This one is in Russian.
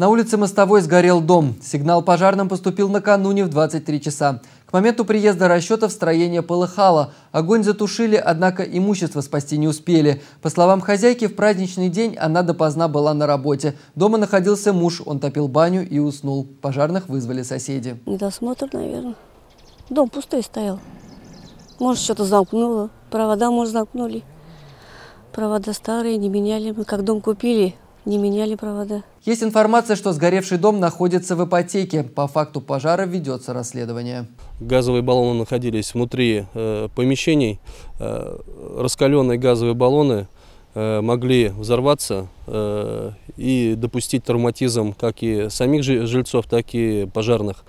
На улице Мостовой сгорел дом. Сигнал пожарным поступил накануне в 23 часа. К моменту приезда расчетов строение полыхало. Огонь затушили, однако имущество спасти не успели. По словам хозяйки, в праздничный день она допоздна была на работе. Дома находился муж, он топил баню и уснул. Пожарных вызвали соседи. Недосмотр, наверное. Дом пустой стоял. Может, что-то замкнуло. Провода, может, замкнули. Провода старые, не меняли. Мы как дом купили, не меняли провода. Есть информация, что сгоревший дом находится в ипотеке. По факту пожара ведется расследование. Газовые баллоны находились внутри э, помещений. Э, раскаленные газовые баллоны э, могли взорваться э, и допустить травматизм как и самих жильцов, так и пожарных.